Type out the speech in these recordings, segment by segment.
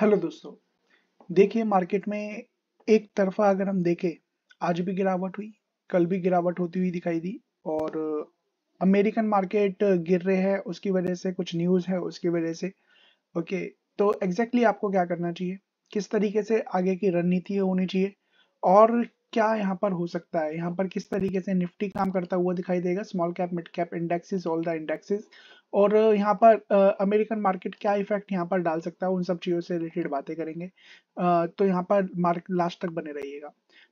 Hello दोस्तों देखिए market में एक तरफा अगर हम देखें आज भी गिरावट हुई कल भी गिरावट होती हुई दिखाई दी और अमेरिकन मार्केट गिर रहे हैं उसकी वजह से कुछ न्यूज़ है उसकी वजह से ओके तो एग्जैक्टली exactly आपको क्या करना चाहिए किस तरीके से आगे की रणनीति होनी चाहिए और क्या यहाँ पर हो सकता है यहाँ पर किस तरीके से निफ्टी काम करता हुआ दिखाई देगा small cap mid cap indexes all the indexes और यहाँ पर अमेरिकन मार्केट क्या इफेक्ट यहाँ पर डाल सकता है उन सब चीज़ों से रिलेटेड बातें करेंगे uh, तो यहाँ पर मार्केट लास्ट तक बने रहिएगा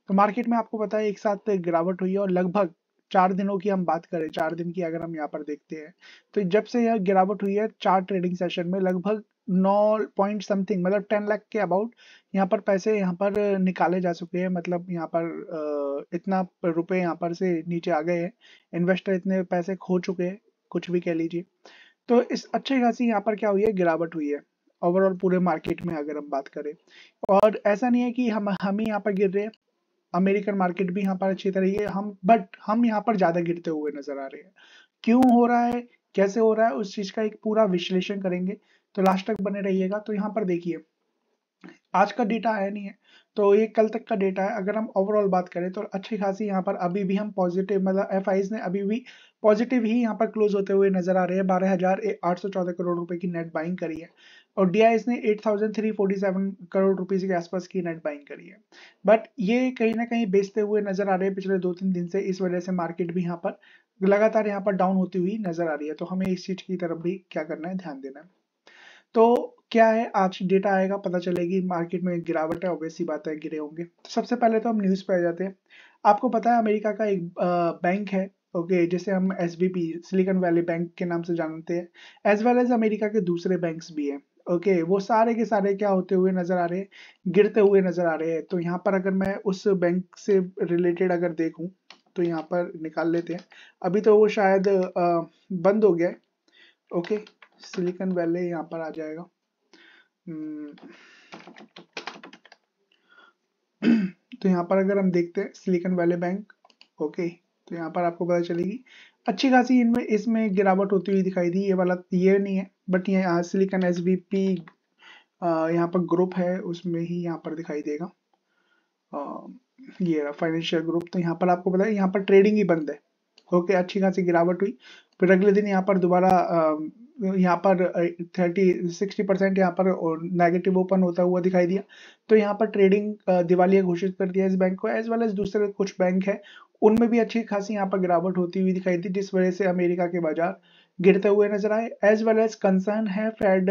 तो मार्केट में आपको पता है एक साथ गिरावट हुई है और लगभग चार दिनों की हम बात करें चार दिन की अगर हम यहाँ पर देखते हैं तो जब से यह गिरावट हुई है चार ट्रेडिंग सेशन में लगभग नौ पॉइंट समथिंग मतलब टेन लाख के अबाउट यहाँ पर पैसे यहाँ पर निकाले जा चुके हैं मतलब यहाँ पर इतना रुपए यहाँ पर से नीचे आ गए हैं इन्वेस्टर इतने पैसे खो चुके हैं कुछ भी कह लीजिए तो इस अच्छे खासी यहाँ पर क्या हुई है गिरावट हुई है ओवरऑल पूरे मार्केट में अगर हम बात करें और ऐसा नहीं है कि हम हम ही यहाँ पर गिर रहे हैं अमेरिकन मार्केट भी यहाँ पर अच्छी तरह है हम बट हम यहाँ पर ज़्यादा गिरते हुए नजर आ रहे हैं क्यों हो रहा है कैसे हो रहा है उस चीज़ का एक पूरा विश्लेषण करेंगे तो लास्ट तक बने रहिएगा तो यहाँ पर देखिए आज का डेटा आया नहीं है तो ये कल तक का डेटा है अगर हम ओवरऑल बात करें तो अच्छी खासी यहाँ पर अभी भी हम पॉजिटिव मतलब एफ ने अभी भी पॉजिटिव ही यहाँ पर क्लोज होते हुए नजर आ रहे हैं बारह हजार आठ सौ चौदह करोड़ रुपए की नेट बाइंग करी है और डी ने eight thousand three forty seven crore rupees के आसपास की नेट बाइंग करी है बट ये कहीं ना कहीं बेचते हुए नजर आ रहे हैं पिछले दो तीन दिन से इस वजह से मार्केट भी यहाँ पर लगातार यहाँ पर डाउन होती हुई नजर आ रही है तो हमें इस चीज की तरफ भी क्या करना है ध्यान देना है तो क्या है आज डेटा आएगा पता चलेगी मार्केट में गिरावट है ऑब्वियसली बात है गिरे होंगे तो सबसे पहले तो हम न्यूज़ पे आ जाते हैं आपको पता है अमेरिका का एक बैंक है ओके okay, जैसे हम S B P silicon valley bank के नाम से जानते हैं एज वेल एज अमेरिका के दूसरे बैंक्स भी हैं ओके okay, वो सारे के सारे क्या होते हुए नज़र आ रहे हैं गिरते हुए नज़र आ रहे हैं तो यहाँ पर अगर मैं उस बैंक से रिलेटेड अगर देखूँ तो यहाँ पर निकाल लेते हैं अभी तो वो शायद आ, बंद हो गया ओके okay, सिलिकन वैली यहाँ पर आ जाएगा हम्म। तो यहाँ पर अगर हम देखते हैं सिलिकन वैली बैंक ओके तो यहाँ पर आपको पता चलेगी अच्छी खासी इनमें इसमें गिरावट होती हुई दिखाई दी ये वाला ये नहीं है बट ये यहाँ सिलिकन एस बी पी यहाँ पर ग्रुप है उसमें ही यहाँ पर दिखाई देगा आ, ये फाइनेंशियल ग्रुप तो यहाँ पर आपको पता है यहाँ पर ट्रेडिंग ही बंद है ओके अच्छी खासी गिरावट हुई फिर अगले दिन यहाँ पर दोबारा यहाँ पर थर्टी सिक्सटी परसेंट यहाँ पर नेगेटिव ओपन होता हुआ दिखाई दिया तो यहाँ पर ट्रेडिंग दिवालिया घोषित कर दिया इस बैंक को एज वेल एज दूसरे कुछ बैंक है उनमें भी अच्छी खासी यहाँ पर गिरावट होती हुई दिखाई दी जिस वजह से अमेरिका के बाजार गिरते हुए नजर आए एज वेल एज कंसर्न है फेड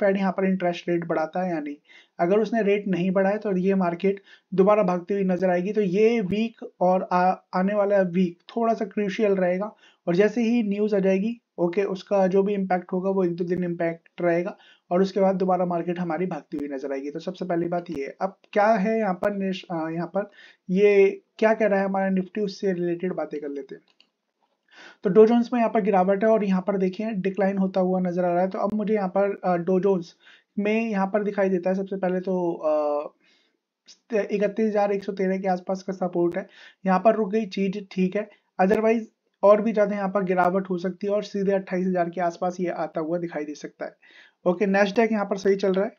फेड यहाँ पर इंटरेस्ट रेट बढ़ाता है या नहीं अगर उसने रेट नहीं बढ़ाया तो ये मार्केट दोबारा भागती हुई नजर आएगी तो ये वीक और आ, आने वाला वीक थोड़ा सा क्रूशियल रहेगा और जैसे ही न्यूज आ जाएगी ओके उसका जो भी इम्पैक्ट होगा वो एक दो दिन इम्पैक्ट रहेगा और उसके बाद दोबारा मार्केट हमारी भागती हुई नजर आएगी तो सबसे पहली बात ये अब क्या है यहाँ पर यहाँ पर ये क्या कह रहा है हमारा निफ्टी उससे रिलेटेड बातें कर लेते हैं तो डोजोन्स में यहाँ पर गिरावट है और यहाँ पर देखिए डिक्लाइन होता हुआ नजर आ रहा है तो अब मुझे यहाँ पर डोजोन्स में यहाँ पर दिखाई देता है सबसे पहले तो इकतीस हजार एक सौ तेरह के आसपास का सपोर्ट है यहाँ पर रुक गई चीज ठीक है अदरवाइज और भी ज़्यादा यहाँ पर गिरावट हो सकती है और सीधे अट्ठाईस हज़ार के आसपास ये आता हुआ दिखाई दे सकता है ओके नेस्टैक यहाँ पर सही चल रहा है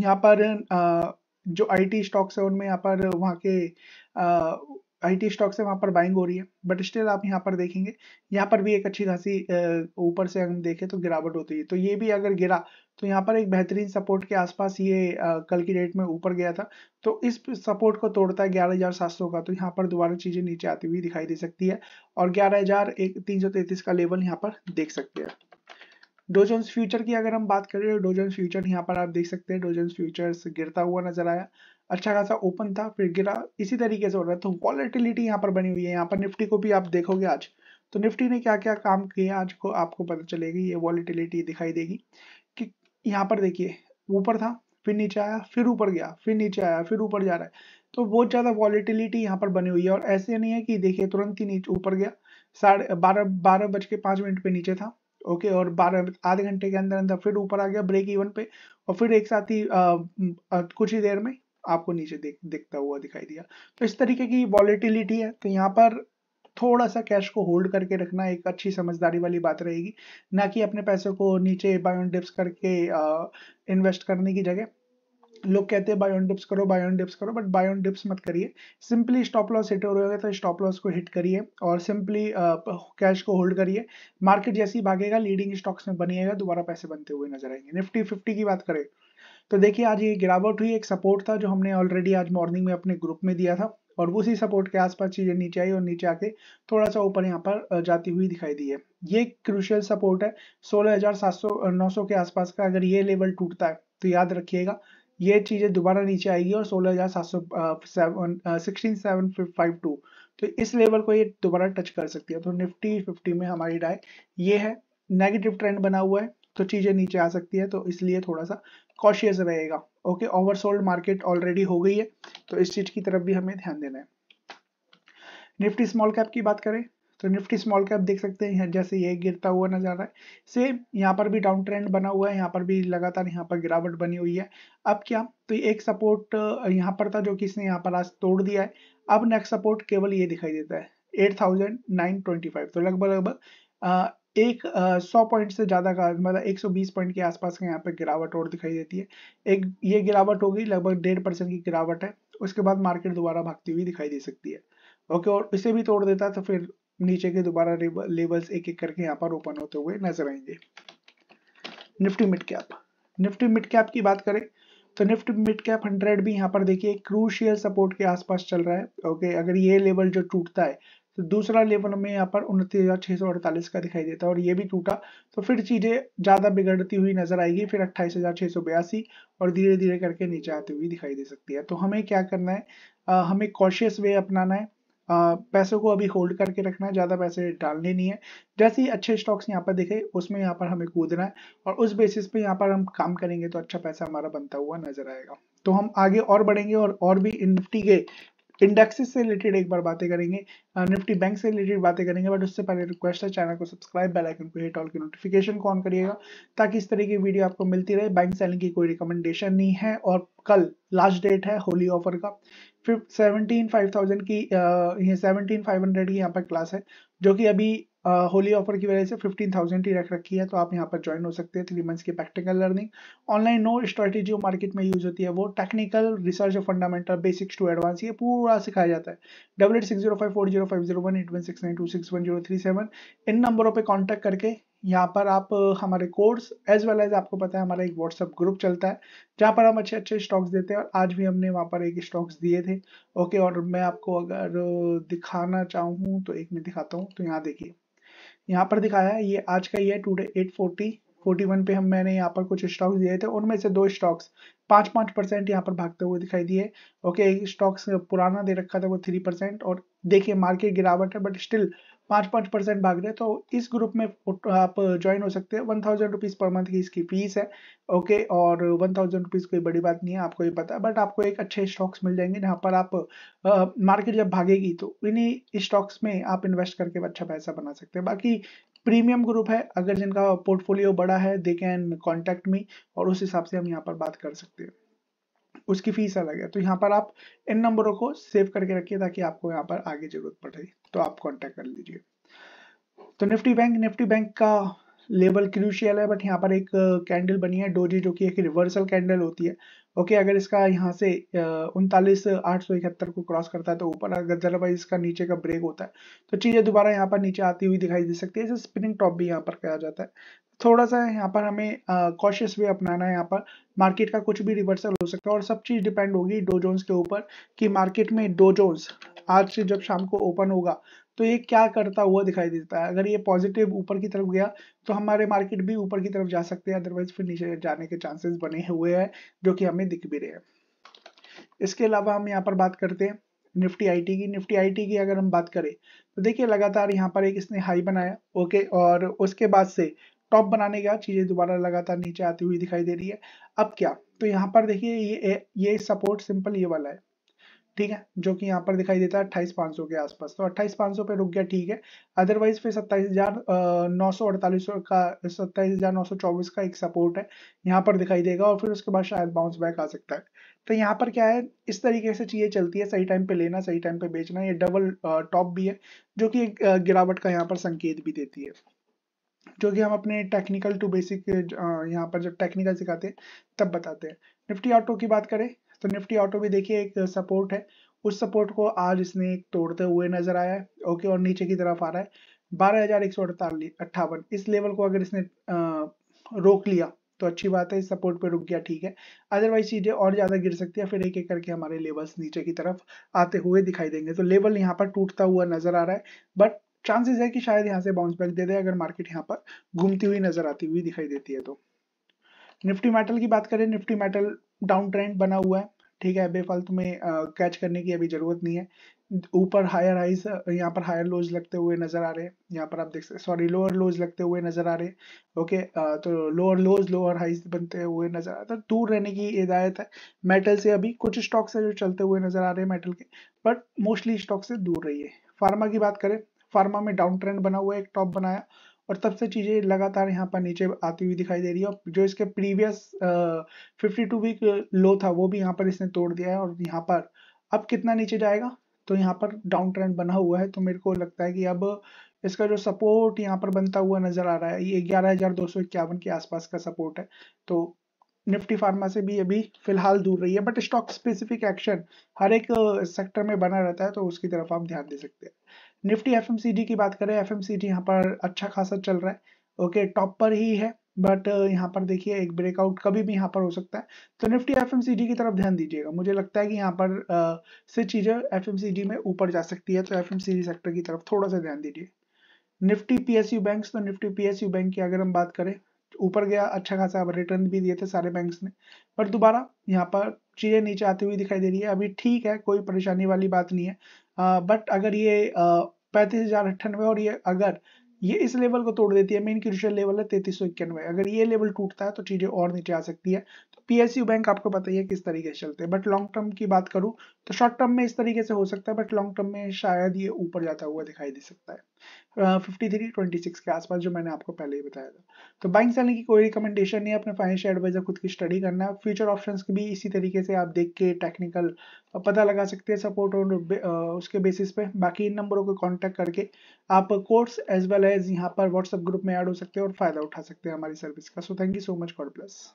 यहाँ पर आ, जो आईटी स्टॉक्स है उनमें यहाँ पर वहाँ के आ, आईटी स्टॉक से वहाँ पर बाइंग हो रही है बट स्टिल आप यहाँ पर देखेंगे यहाँ पर भी एक अच्छी खासी ऊपर से हम देखें तो गिरावट होती है तो ये भी अगर गिरा तो यहाँ पर एक बेहतरीन सपोर्ट के आसपास ये आ, कल की डेट में ऊपर गया था तो इस सपोर्ट को तोड़ता है ग्यारह हज़ार सात सौ का तो यहाँ पर दोबारा चीज़ें नीचे आती हुई दिखाई दे सकती है और ग्यारह हज़ार एक तीन सौ का लेवल यहाँ पर देख सकते हैं डोजोन्स फ्यूचर की अगर हम बात करें डोजोन्स फ्यूचर यहाँ पर आप देख सकते हैं डोजन फ्यूचर्स गिरता हुआ नजर आया अच्छा खासा ओपन था फिर गिरा इसी तरीके से हो रहा है तो यहाँ पर बनी हुई है यहाँ पर निफ्टी को भी आप देखोगे आज तो निफ्टी ने क्या क्या काम किया आज को आपको पता चलेगी ये वॉलिटिलिटी दिखाई देगी यहाँ पर देखिए ऊपर था फिर नीचे आया फिर ऊपर गया फिर नीचे आया फिर ऊपर जा रहा है तो बहुत ज़्यादा वॉलीटिलिटी यहाँ पर बनी हुई है और ऐसे नहीं है कि देखिए तुरंत ही नीचे ऊपर गया साढ़े बारह बारह बज के पाँच मिनट पे नीचे था ओके और बारह आधे घंटे के अंदर अंदर फिर ऊपर आ गया ब्रेक इवन पे और फिर एक साथ ही कुछ ही देर में आपको नीचे देख देखता हुआ दिखाई दिया तो इस तरीके की वॉलीटिलिटी है तो यहाँ पर थोड़ा सा कैश को होल्ड करके रखना एक अच्छी समझदारी वाली बात रहेगी ना कि अपने पैसे को नीचे बायोन डिप्स करके इन्वेस्ट करने की जगह लोग कहते हैं बायोन डिप्स करो बायोन डिप्स करो बट बायोन डिप्स मत करिए सिंपली स्टॉप लॉस हिट हो है तो स्टॉप लॉस को हिट करिए और सिंपली कैश को होल्ड करिए मार्केट जैसी भागेगा लीडिंग स्टॉक्स में बनिएगा दोबारा पैसे बनते हुए नजर आएंगे निफ्टी फिफ्टी की बात करें तो देखिए आज ये गिरावट हुई एक सपोर्ट था जो हमने ऑलरेडी आज मॉर्निंग में अपने ग्रुप में दिया था और उसी सपोर्ट के आसपास चीज़ें नीचे आई और नीचे आके थोड़ा सा ऊपर यहाँ पर जाती हुई दिखाई दी है ये क्रूशियल सपोर्ट है सौ के आसपास का अगर ये लेवल टूटता है तो याद रखिएगा ये चीज़ें दोबारा नीचे आएगी और सोलह हज़ार सात सौ सिक्सटीन सेवन फाइव टू तो इस लेवल को ये दोबारा टच कर सकती है तो निफ्टी फिफ्टी में हमारी राय ये है नेगेटिव ट्रेंड बना हुआ है तो चीज़ें नीचे आ सकती है तो इसलिए थोड़ा सा कॉशियस रहेगा ओके ओवरसोल्ड मार्केट ऑलरेडी हो गई है तो इस चीज की तरफ भी हमें ध्यान देना है निफ्टी स्मॉल कैप की बात करें तो निफ्टी स्मॉल कैप देख सकते हैं जैसे ये गिरता हुआ नजर आ रहा है सेम यहाँ पर भी डाउन ट्रेंड बना हुआ है यहाँ पर भी लगातार यहाँ पर गिरावट बनी हुई है अब क्या तो एक सपोर्ट यहाँ पर था जो कि इसने यहाँ पर आज तोड़ दिया है अब नेक्स्ट सपोर्ट केवल ये दिखाई देता है eight thousand nine twenty five तो लगभग लगभग एक सौ पॉइंट से ज़्यादा का मतलब एक सौ बीस पॉइंट के आसपास का यहाँ पे गिरावट और दिखाई देती है एक ये गिरावट हो गई लगभग डेढ़ परसेंट की गिरावट है उसके बाद मार्केट दोबारा भागती हुई दिखाई दे सकती है ओके और इसे भी तोड़ देता तो फिर नीचे के दोबारा लेवल्स एक एक करके यहाँ पर ओपन होते हुए नजर आएंगे Nifty mid cap Nifty mid cap की बात करें तो निफ्ट मिड कैप हंड्रेड भी यहाँ पर देखिए क्रूशियल सपोर्ट के आसपास चल रहा है ओके अगर ये लेवल जो टूटता है तो दूसरा लेवल हमें यहाँ पर उनतीस हजार छह सौ अड़तालीस का दिखाई देता है और ये भी टूटा तो फिर चीजें ज्यादा बिगड़ती हुई नजर आएगी फिर अट्ठाईस बयासी और धीरे धीरे करके नीचे आती हुई दिखाई दे सकती है तो हमें क्या करना है आ, हमें कॉशियस वे अपनाना है आ, पैसों को अभी होल्ड करके रखना है ज़्यादा पैसे डालने नहीं है जैसे ही अच्छे स्टॉक्स यहाँ पर दिखे उसमें यहाँ पर हमें कूदना है और उस बेसिस पे यहाँ पर हम काम करेंगे तो अच्छा पैसा हमारा बनता हुआ नजर आएगा तो हम आगे और बढ़ेंगे और और भी निफ्टी के इंडेक्सेस से रिलेटेड एक बार बातें करेंगे निफ्टी बैंक से रिलेटेड बातें करेंगे बट उससे पहले रिक्वेस्ट है चैनल को सब्सक्राइब बेल आइकन को हिट ऑल की नोटिफिकेशन को ऑन करिएगा ताकि इस तरह की वीडियो आपको मिलती रहे बैंक सेलिंग की कोई रिकमेंडेशन नहीं है और कल लास्ट डेट है होली ऑफर का फिफ्ट सेवनटीन फाइव थाउजेंड की सेवनटीन फाइव हंड्रेड की यहाँ पर क्लास है जो कि अभी होली ऑफर की वजह से फिफ्टीन थाउजेंड ही रख रखी है तो आप यहाँ पर ज्वाइन हो सकते हैं थ्री मंथ्स की practical learning online no strategy market में यूज होती है वो technical research fundamental basics to advance ये पूरा सिखाया जाता है double eight six zero five four zero five zero one eight one six nine two six one zero three seven इन नंबरों पर कॉन्टैक्ट करके यहाँ पर आप हमारे कोर्स एज वेल एज आपको पता है हमारा एक व्हाट्सअप ग्रुप चलता है जहाँ पर हम अच्छे अच्छे स्टॉक्स देते हैं और आज भी हमने वहाँ पर एक स्टॉक्स दिए थे ओके और मैं आपको अगर दिखाना चाहूँ तो एक मैं दिखाता हूँ तो यहाँ देखिए यहाँ पर दिखाया है ये आज का ये है today eight forty forty one पे हम मैंने यहाँ पर कुछ स्टॉक्स दिए थे उनमें से दो स्टॉक्स पाँच पाँच परसेंट यहाँ पर भागते हुए दिखाई दिए ओके स्टॉक्स पुराना दे रखा था वो थ्री परसेंट और देखिए मार्केट गिरावट है बट स्टिल पाँच पाँच परसेंट भाग रहे तो इस ग्रुप में आप ज्वाइन हो सकते हैं one thousand rupees per month की इसकी फीस है ओके और वन थाउजेंड रुपीज़ कोई बड़ी बात नहीं है आपको ये पता है बट आपको एक अच्छे स्टॉक्स मिल जाएंगे जहाँ पर आप मार्केट जब भागेगी तो इन्हीं स्टॉक्स में आप इन्वेस्ट करके अच्छा पैसा बना सकते हैं बाकी प्रीमियम ग्रुप है अगर जिनका पोर्टफोलियो बड़ा है दे कैन कॉन्टैक्ट मी और उस हिसाब से हम यहाँ पर बात कर सकते हैं उसकी फीस अलग है तो यहाँ पर आप इन नंबरों को सेव करके रखिए ताकि आपको यहाँ पर आगे जरूरत पड़े तो आप कॉन्टेक्ट कर लीजिए तो निफ्टी बैंक निफ्टी बैंक का लेवल क्रूशियल है बट यहाँ पर एक कैंडल बनी है डोजी जो कि एक रिवर्सल कैंडल होती है ओके अगर इसका यहाँ से उनतालीस आठ सौ इकहत्तर को क्रॉस करता है तो ऊपर अगर जरा भाई इसका नीचे का ब्रेक होता है तो चीज़ें दोबारा यहाँ पर नीचे आती हुई दिखाई दे सकती है इसे स्पिनिंग टॉप भी यहाँ पर कहा जाता है थोड़ा सा यहाँ पर हमें कॉशियस वे अपनाना है यहाँ पर मार्केट का कुछ भी रिवर्सल हो सकता है और सब चीज़ डिपेंड होगी डोजोन्स के ऊपर कि मार्केट में डोजोन्स आज से जब शाम को ओपन होगा तो ये क्या करता हुआ दिखाई देता है अगर ये पॉजिटिव ऊपर की तरफ गया तो हमारे मार्केट भी ऊपर की तरफ जा सकते हैं अदरवाइज फिर नीचे जाने के चांसेस बने हुए हैं जो कि हमें दिख भी रहे हैं इसके अलावा हम यहाँ पर बात करते हैं निफ्टी आईटी की निफ्टी आईटी की अगर हम बात करें तो देखिए लगातार यहाँ पर एक इसने हाई बनाया ओके और उसके बाद से टॉप बनाने का चीज़ें दोबारा लगातार नीचे आती हुई दिखाई दे रही है अब क्या तो यहाँ पर देखिए ये ये सपोर्ट सिंपल ये वाला है ठीक है जो कि यहाँ पर दिखाई देता है अट्ठाईस पाँच सौ के आसपास तो अट्ठाईस पाँच सौ पे रुक गया ठीक है अदरवाइज फिर सत्ताईस हजार नौ सौ अड़तालीस का सत्ताईस हजार नौ सौ चौबीस का एक सपोर्ट है यहाँ पर दिखाई देगा और फिर उसके बाद शायद बाउंस बैक आ सकता है तो यहाँ पर क्या है इस तरीके से चीजें चलती है सही टाइम पे लेना सही टाइम पे बेचना ये डबल टॉप भी है जो कि गिरावट का यहाँ पर संकेत भी देती है जो कि हम अपने टेक्निकल टू बेसिक यहाँ पर जब टेक्निकल सिखाते हैं तब बताते हैं निफ्टी ऑटो की बात करें तो निफ्टी ऑटो भी देखिए एक सपोर्ट है उस सपोर्ट को आज इसने तोड़ते हुए नजर आया है ओके और नीचे की तरफ आ रहा है बारह हजार एक सौ अड़तालीस अट्ठावन इस लेवल को अगर इसने रोक लिया तो अच्छी बात है इस सपोर्ट पे रुक गया ठीक है अदरवाइज चीजें और ज्यादा गिर सकती है फिर एक एक करके हमारे लेवल्स नीचे की तरफ आते हुए दिखाई देंगे तो लेवल यहाँ पर टूटता हुआ नजर आ रहा है बट चांसेस है कि शायद यहाँ से बाउंस बैक दे दे अगर मार्केट यहाँ पर घूमती हुई नजर आती हुई दिखाई देती है तो निफ्टी मेटल की बात करें निफ्टी मेटल डाउन ट्रेंड बना हुआ है ठीक है बेफालतू में कैच करने की अभी जरूरत नहीं है ऊपर हायर हाइज यहाँ पर हायर लोज लगते हुए नजर आ रहे हैं यहाँ पर आप देख सकते सॉरी लोअर लोज लगते हुए नजर आ रहे हैं ओके तो लोअर लोज लोअर हाइज बनते हुए नजर आ हैं तो दूर रहने की हिदायत है मेटल से अभी कुछ स्टॉक्स है जो चलते हुए नजर आ रहे हैं मेटल के बट मोस्टली स्टॉक से दूर रहिए फार्मा की बात करें फार्मा में डाउन ट्रेंड बना हुआ है एक टॉप बनाया और तब से चीज़ें लगातार यहाँ पर नीचे आती हुई दिखाई दे रही है और जो इसके previous fifty two week low था वो भी यहाँ पर इसने तोड़ दिया है और यहाँ पर अब कितना नीचे जाएगा तो यहाँ पर डाउन ट्रेंड बना हुआ है तो मेरे को लगता है कि अब इसका जो सपोर्ट यहाँ पर बनता हुआ नजर आ रहा है ये ग्यारह हजार दो सौ इक्यावन के आसपास का सपोर्ट है तो निफ्टी फार्मा से भी अभी फिलहाल दूर रही है बट स्टॉक स्पेसिफिक एक्शन हर एक सेक्टर में बना रहता है तो उसकी तरफ आप ध्यान दे सकते हैं निफ्टी एफ की बात करें एफ एम यहाँ पर अच्छा खासा चल रहा है ओके टॉप पर ही है बट यहाँ पर देखिए एक ब्रेकआउट कभी भी यहाँ पर हो सकता है तो निफ्टी एफ की तरफ ध्यान दीजिएगा मुझे लगता है कि यहाँ पर से चीज़ें एफ में ऊपर जा सकती है तो एफ सेक्टर की तरफ थोड़ा सा ध्यान दीजिए निफ्टी पी बैंक तो निफ्टी पी बैंक की अगर हम बात करें ऊपर गया अच्छा खासा अब रिटर्न भी दिए थे सारे बैंक्स ने बट दोबारा यहाँ पर चीज़ें नीचे आती हुई दिखाई दे रही है अभी ठीक है कोई परेशानी वाली बात नहीं है बट अगर ये पैंतीस हज़ार अट्ठानवे और ये अगर ये इस लेवल को तोड़ देती है मेन क्रिशियल लेवल है तैतीस सौ इक्यानवे अगर ये लेवल टूटता है तो चीज़ें और नीचे आ सकती है पीएसयू बैंक आपको पता ही है किस तरीके से चलते हैं बट लॉन्ग टर्म की बात करूं तो शॉर्ट टर्म में इस तरीके से हो सकता है बट लॉन्ग टर्म में शायद ये ऊपर जाता हुआ दिखाई दे सकता है फिफ्टी थ्री ट्वेंटी सिक्स के आसपास जो मैंने आपको पहले ही बताया था तो बैंक सेलिंग की कोई रिकमेंडेशन नहीं है अपने फाइनेंशियल एडवाइजर खुद की स्टडी करना है फ्यूचर ऑप्शन भी इसी तरीके से आप देख के टेक्निकल पता लगा सकते हैं सपोर्ट और उसके बेसिस पे बाकी इन नंबरों को कॉन्टैक्ट करके आप कोर्स एज वेल एज यहाँ पर व्हाट्सएप ग्रुप में ऐड हो सकते हैं और फायदा उठा सकते हैं हमारी सर्विस का so thank you so much God plus